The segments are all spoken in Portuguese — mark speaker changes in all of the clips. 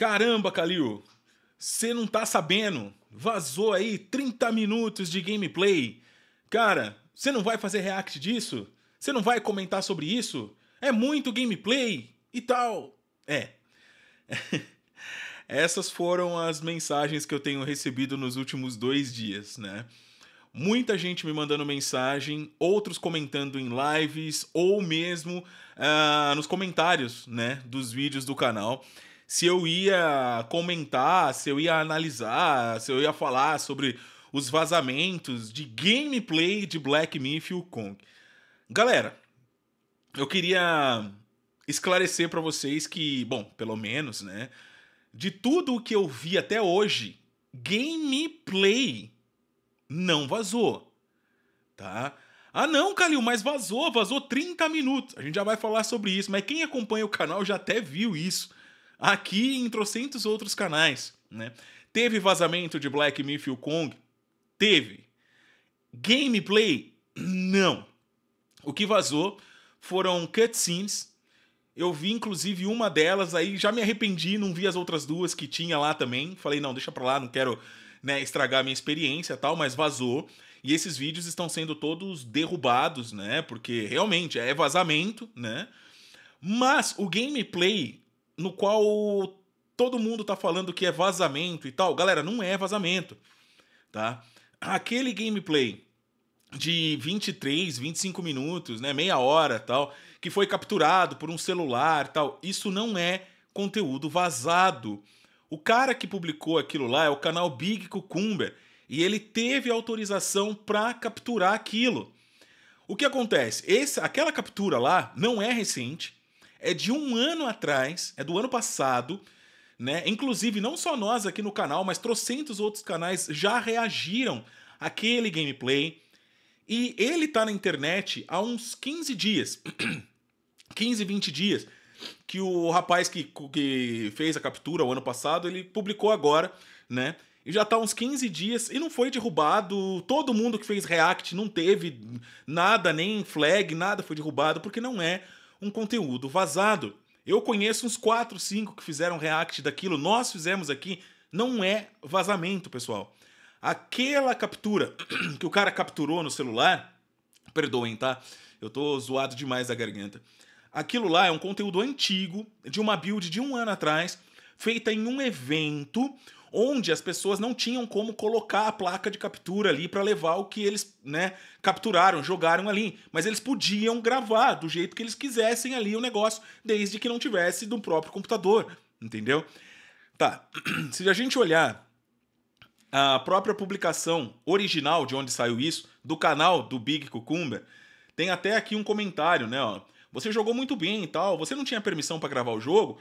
Speaker 1: Caramba, Kalil, você não tá sabendo. Vazou aí 30 minutos de gameplay. Cara, você não vai fazer react disso? Você não vai comentar sobre isso? É muito gameplay e tal. É. Essas foram as mensagens que eu tenho recebido nos últimos dois dias, né? Muita gente me mandando mensagem, outros comentando em lives ou mesmo uh, nos comentários, né, dos vídeos do canal se eu ia comentar, se eu ia analisar, se eu ia falar sobre os vazamentos de gameplay de Black Myth e Kong. Galera, eu queria esclarecer para vocês que, bom, pelo menos, né, de tudo o que eu vi até hoje, gameplay não vazou, tá? Ah não, Calil, mas vazou, vazou 30 minutos. A gente já vai falar sobre isso, mas quem acompanha o canal já até viu isso aqui em trocentos outros canais, né? Teve vazamento de Black Myth Kong? Teve. Gameplay? Não. O que vazou foram cutscenes. Eu vi inclusive uma delas, aí já me arrependi, não vi as outras duas que tinha lá também. Falei, não, deixa pra lá, não quero né, estragar a minha experiência tal, mas vazou. E esses vídeos estão sendo todos derrubados, né? Porque realmente é vazamento, né? Mas o gameplay no qual todo mundo tá falando que é vazamento e tal. Galera, não é vazamento, tá? Aquele gameplay de 23, 25 minutos, né, meia hora, tal, que foi capturado por um celular, tal. Isso não é conteúdo vazado. O cara que publicou aquilo lá é o canal Big Cucumber e ele teve autorização para capturar aquilo. O que acontece? Esse, aquela captura lá não é recente, é de um ano atrás, é do ano passado, né? Inclusive, não só nós aqui no canal, mas trocentos outros canais já reagiram àquele gameplay. E ele tá na internet há uns 15 dias. 15, 20 dias. Que o rapaz que, que fez a captura o ano passado, ele publicou agora, né? E já tá uns 15 dias e não foi derrubado. Todo mundo que fez react não teve nada, nem flag, nada foi derrubado, porque não é um conteúdo vazado. Eu conheço uns 4, 5 que fizeram react daquilo, nós fizemos aqui. Não é vazamento, pessoal. Aquela captura que o cara capturou no celular, perdoem, tá? Eu tô zoado demais da garganta. Aquilo lá é um conteúdo antigo de uma build de um ano atrás, feita em um evento onde as pessoas não tinham como colocar a placa de captura ali para levar o que eles, né, capturaram, jogaram ali, mas eles podiam gravar do jeito que eles quisessem ali o negócio, desde que não tivesse do próprio computador, entendeu? Tá. Se a gente olhar a própria publicação original de onde saiu isso, do canal do Big Cucumber, tem até aqui um comentário, né, ó, você jogou muito bem e tal, você não tinha permissão para gravar o jogo,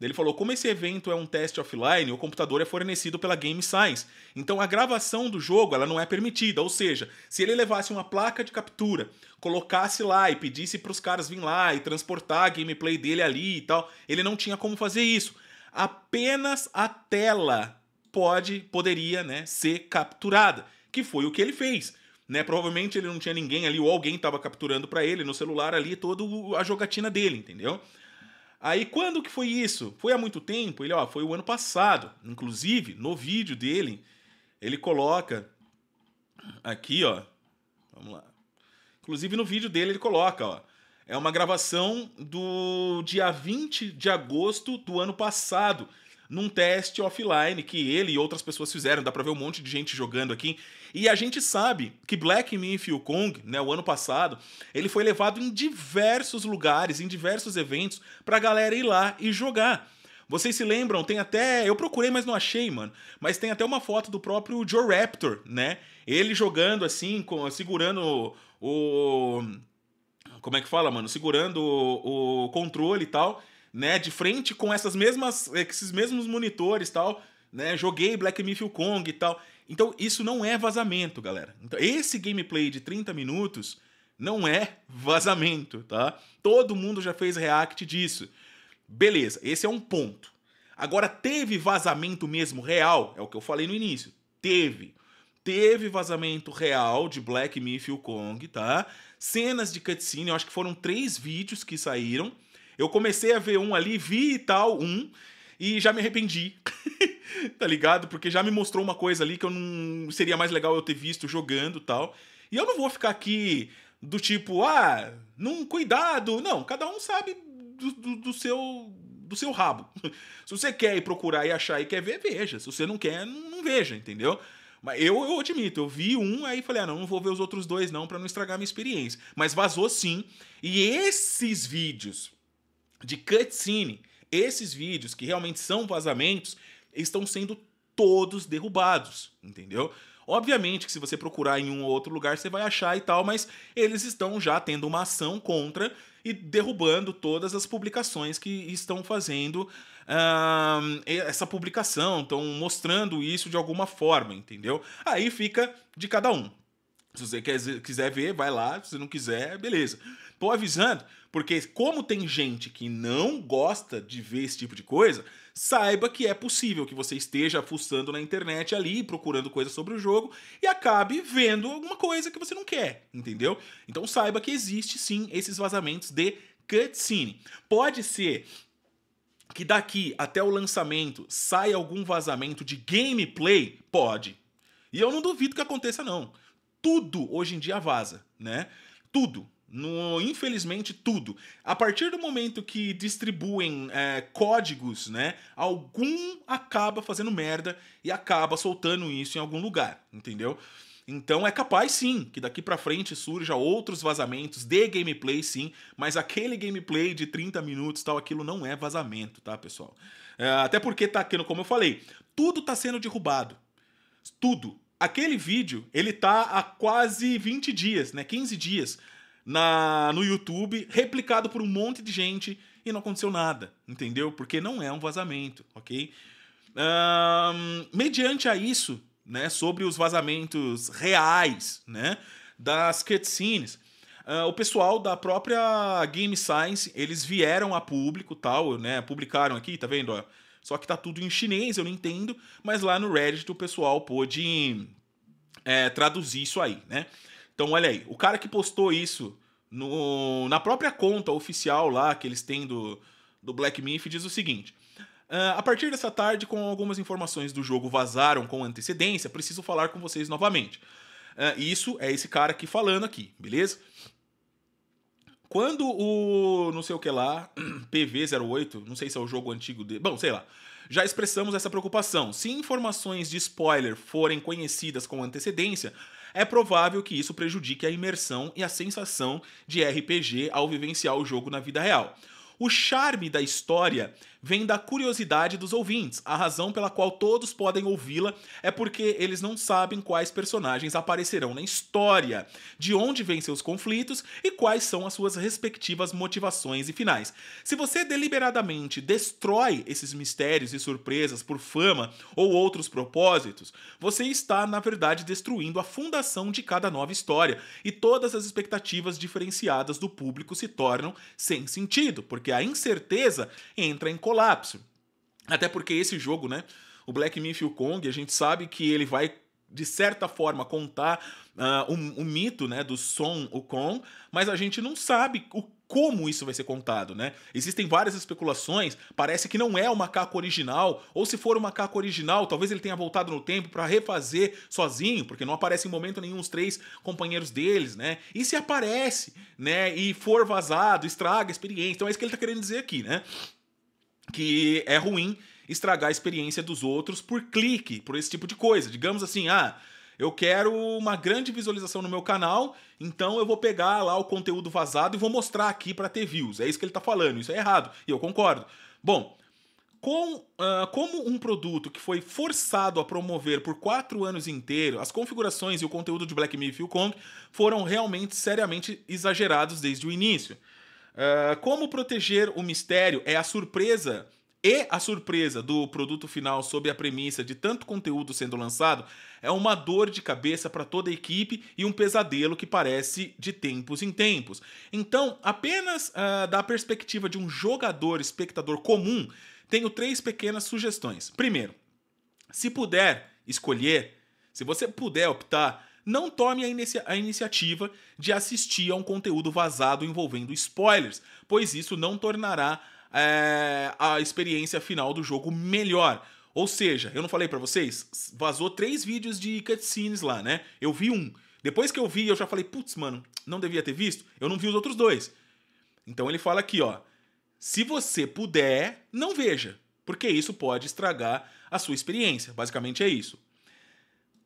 Speaker 1: ele falou: como esse evento é um teste offline, o computador é fornecido pela Game Science. Então a gravação do jogo ela não é permitida. Ou seja, se ele levasse uma placa de captura, colocasse lá e pedisse para os caras virem lá e transportar a gameplay dele ali e tal, ele não tinha como fazer isso. Apenas a tela pode, poderia, né, ser capturada, que foi o que ele fez. Né, provavelmente ele não tinha ninguém ali ou alguém estava capturando para ele no celular ali toda a jogatina dele, entendeu? Aí quando que foi isso? Foi há muito tempo? Ele, ó, foi o ano passado. Inclusive, no vídeo dele, ele coloca aqui, ó. Vamos lá. Inclusive no vídeo dele ele coloca, ó. É uma gravação do dia 20 de agosto do ano passado num teste offline que ele e outras pessoas fizeram. Dá pra ver um monte de gente jogando aqui. E a gente sabe que Black Myth e o Kong, né, o ano passado, ele foi levado em diversos lugares, em diversos eventos, pra galera ir lá e jogar. Vocês se lembram? Tem até. Eu procurei, mas não achei, mano. Mas tem até uma foto do próprio Joe Raptor, né? Ele jogando assim, com, segurando o. Como é que fala, mano? Segurando o, o controle e tal né, de frente com essas mesmas, eh, esses mesmos monitores, tal, né? Joguei Black Myth Kong e tal. Então, isso não é vazamento, galera. Então, esse gameplay de 30 minutos não é vazamento, tá? Todo mundo já fez react disso. Beleza, esse é um ponto. Agora, teve vazamento mesmo real? É o que eu falei no início. Teve. Teve vazamento real de Black Myth Kong, tá? Cenas de cutscene, eu acho que foram três vídeos que saíram eu comecei a ver um ali, vi e tal, um, e já me arrependi. tá ligado? Porque já me mostrou uma coisa ali que eu não. Seria mais legal eu ter visto jogando tal. E eu não vou ficar aqui do tipo, ah, não, cuidado. Não, cada um sabe do, do, do seu. Do seu rabo. Se você quer ir procurar e achar e quer ver, veja. Se você não quer, não, não veja, entendeu? Mas eu, eu admito, eu vi um, aí falei, ah, não, não vou ver os outros dois não, para não estragar minha experiência. Mas vazou sim. E esses vídeos, de cutscene, esses vídeos que realmente são vazamentos, estão sendo todos derrubados, entendeu? Obviamente que se você procurar em um ou outro lugar, você vai achar e tal, mas eles estão já tendo uma ação contra e derrubando todas as publicações que estão fazendo uh, essa publicação, estão mostrando isso de alguma forma, entendeu? Aí fica de cada um. Se você quer, quiser ver, vai lá. Se você não quiser, beleza. Tô avisando, porque como tem gente que não gosta de ver esse tipo de coisa, saiba que é possível que você esteja fuçando na internet ali, procurando coisa sobre o jogo e acabe vendo alguma coisa que você não quer, entendeu? Então saiba que existe sim esses vazamentos de cutscene. Pode ser que daqui até o lançamento saia algum vazamento de gameplay? Pode. E eu não duvido que aconteça não tudo hoje em dia vaza, né? Tudo. No, infelizmente, tudo. A partir do momento que distribuem é, códigos, né? Algum acaba fazendo merda e acaba soltando isso em algum lugar, entendeu? Então é capaz sim que daqui para frente surja outros vazamentos de gameplay sim, mas aquele gameplay de 30 minutos tal, aquilo não é vazamento, tá, pessoal? É, até porque tá aqui, como eu falei, tudo tá sendo derrubado. Tudo. Aquele vídeo, ele tá há quase 20 dias, né? 15 dias na no YouTube, replicado por um monte de gente e não aconteceu nada, entendeu? Porque não é um vazamento, ok? Um, mediante a isso, né, sobre os vazamentos reais, né, das cutscenes, Uh, o pessoal da própria Game Science, eles vieram a público, tal, né? Publicaram aqui, tá vendo? Ó? Só que tá tudo em chinês, eu não entendo, mas lá no Reddit o pessoal pôde é, traduzir isso aí, né? Então olha aí, o cara que postou isso no, na própria conta oficial lá que eles têm do, do Black Myth diz o seguinte. Uh, a partir dessa tarde, com algumas informações do jogo vazaram com antecedência, preciso falar com vocês novamente. Uh, isso é esse cara aqui falando aqui, beleza? Quando o não sei o que lá, PV08, não sei se é o jogo antigo dele, bom, sei lá, já expressamos essa preocupação. Se informações de spoiler forem conhecidas com antecedência, é provável que isso prejudique a imersão e a sensação de RPG ao vivenciar o jogo na vida real. O charme da história vem da curiosidade dos ouvintes. A razão pela qual todos podem ouvi-la é porque eles não sabem quais personagens aparecerão na história, de onde vêm seus conflitos e quais são as suas respectivas motivações e finais. Se você deliberadamente destrói esses mistérios e surpresas por fama ou outros propósitos, você está, na verdade, destruindo a fundação de cada nova história e todas as expectativas diferenciadas do público se tornam sem sentido, porque a incerteza entra em colapso. Até porque esse jogo, né? O Black Myth e o Kong, a gente sabe que ele vai de certa forma contar uh, ah, o, mito né do Son o Kong, mas a gente não sabe o como isso vai ser contado, né? Existem várias especulações, parece que não é o macaco original, ou se for o macaco original, talvez ele tenha voltado no tempo para refazer sozinho, porque não aparece em momento nenhum os três companheiros deles, né? E se aparece, né, e for vazado, estraga a experiência. Então é isso que ele está querendo dizer aqui, né? que é ruim estragar a experiência dos outros por clique, por esse tipo de coisa. Digamos assim, ah, eu quero uma grande visualização no meu canal, então eu vou pegar lá o conteúdo vazado e vou mostrar aqui para ter views. É isso que ele está falando, isso é errado, e eu concordo. Bom, com, uh, como um produto que foi forçado a promover por quatro anos inteiro, as configurações e o conteúdo de Black Myth e Kong foram realmente seriamente exagerados desde o início. Ah, como proteger o mistério é a surpresa e a surpresa do produto final sob a premissa de tanto conteúdo sendo lançado é uma dor de cabeça para toda a equipe e um pesadelo que parece de tempos em tempos. Então, apenas uh, da perspectiva de um jogador espectador comum, tenho três pequenas sugestões. Primeiro, se puder escolher, se você puder optar não tome a, inicia a iniciativa de assistir a um conteúdo vazado envolvendo spoilers, pois isso não tornará é, a experiência final do jogo melhor. Ou seja, eu não falei para vocês, vazou três vídeos de cutscenes lá, né? Eu vi um. Depois que eu vi, eu já falei, putz, mano, não devia ter visto. Eu não vi os outros dois. Então ele fala aqui, ó. Se você puder, não veja, porque isso pode estragar a sua experiência. Basicamente é isso.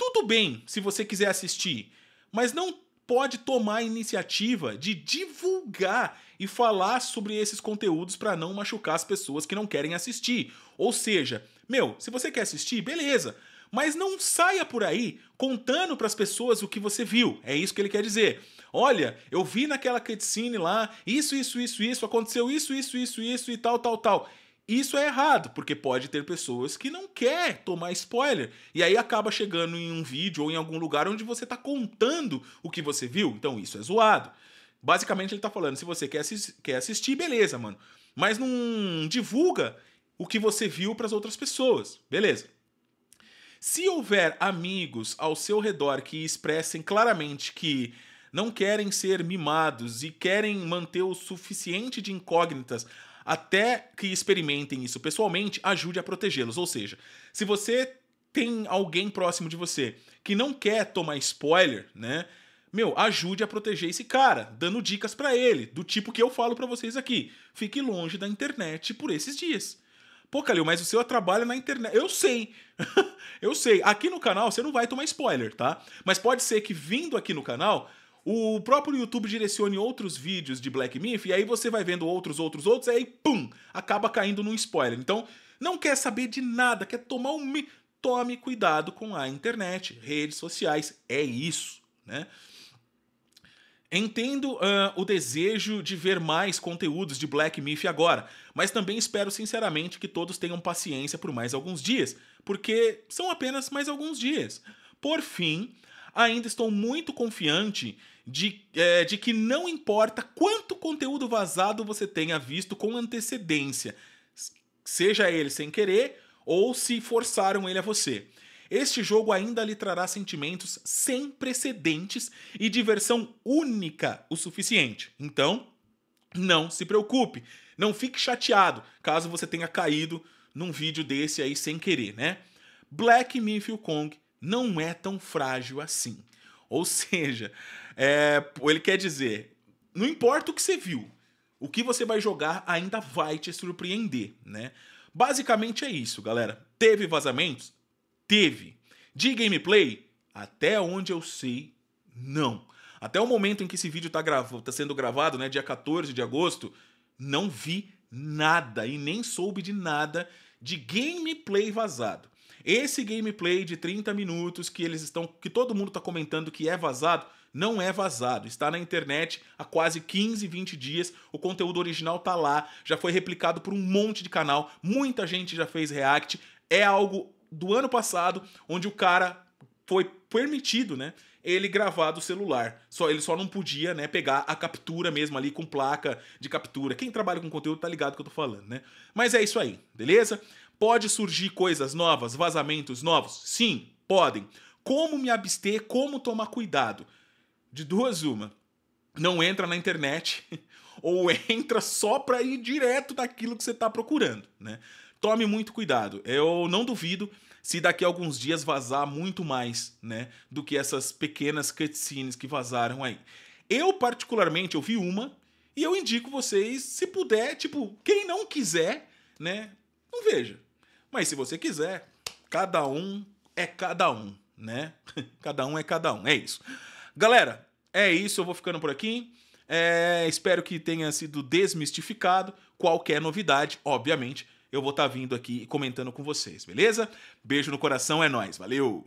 Speaker 1: Tudo bem se você quiser assistir, mas não pode tomar a iniciativa de divulgar e falar sobre esses conteúdos para não machucar as pessoas que não querem assistir. Ou seja, meu, se você quer assistir, beleza, mas não saia por aí contando para as pessoas o que você viu. É isso que ele quer dizer. Olha, eu vi naquela cutscene lá, isso, isso, isso, isso, aconteceu isso, isso, isso, isso e tal, tal, tal. Isso é errado, porque pode ter pessoas que não quer tomar spoiler e aí acaba chegando em um vídeo ou em algum lugar onde você está contando o que você viu. Então isso é zoado. Basicamente ele está falando, se você quer, quer assistir, beleza, mano. Mas não divulga o que você viu para as outras pessoas. Beleza. Se houver amigos ao seu redor que expressem claramente que não querem ser mimados e querem manter o suficiente de incógnitas até que experimentem isso pessoalmente, ajude a protegê-los. Ou seja, se você tem alguém próximo de você que não quer tomar spoiler, né? Meu, ajude a proteger esse cara, dando dicas para ele, do tipo que eu falo para vocês aqui. Fique longe da internet por esses dias. Pô, Calil, mas o seu trabalho é na internet. Eu sei. eu sei. Aqui no canal você não vai tomar spoiler, tá? Mas pode ser que vindo aqui no canal o próprio YouTube direcione outros vídeos de Black Myth, e aí você vai vendo outros, outros, outros, e aí, pum, acaba caindo num spoiler. Então, não quer saber de nada, quer tomar um. Mi... Tome cuidado com a internet, redes sociais, é isso, né? Entendo uh, o desejo de ver mais conteúdos de Black Myth agora, mas também espero sinceramente que todos tenham paciência por mais alguns dias, porque são apenas mais alguns dias. Por fim, ainda estou muito confiante de, é, de que não importa quanto conteúdo vazado você tenha visto com antecedência, seja ele sem querer ou se forçaram ele a você. Este jogo ainda lhe trará sentimentos sem precedentes e diversão única o suficiente. Então, não se preocupe, não fique chateado caso você tenha caído num vídeo desse aí sem querer, né? Black Myth Kong não é tão frágil assim. Ou seja, é, ele quer dizer, não importa o que você viu, o que você vai jogar ainda vai te surpreender, né? Basicamente é isso, galera. Teve vazamentos? Teve. De gameplay? Até onde eu sei, não. Até o momento em que esse vídeo está tá sendo gravado, né, dia 14 de agosto, não vi nada e nem soube de nada de gameplay vazado. Esse gameplay de 30 minutos que eles estão, que todo mundo está comentando que é vazado, não é vazado, está na internet há quase 15, 20 dias, o conteúdo original tá lá, já foi replicado por um monte de canal, muita gente já fez react, é algo do ano passado onde o cara foi permitido, né? Ele gravar do celular. Só ele só não podia, né, pegar a captura mesmo ali com placa de captura. Quem trabalha com conteúdo tá ligado que eu tô falando, né? Mas é isso aí, beleza? Pode surgir coisas novas, vazamentos novos? Sim, podem. Como me abster? Como tomar cuidado? De duas, uma. Não entra na internet ou entra só para ir direto daquilo que você está procurando, né? Tome muito cuidado. Eu não duvido se daqui a alguns dias vazar muito mais, né, do que essas pequenas cutscenes que vazaram aí. Eu particularmente eu vi uma e eu indico vocês, se puder, tipo, quem não quiser, né, não veja. Mas se você quiser, cada um é cada um, né? Cada um é cada um. É isso. Galera, é isso. Eu vou ficando por aqui. É, espero que tenha sido desmistificado. Qualquer novidade, obviamente, eu vou estar tá vindo aqui comentando com vocês, beleza? Beijo no coração, é nós. Valeu!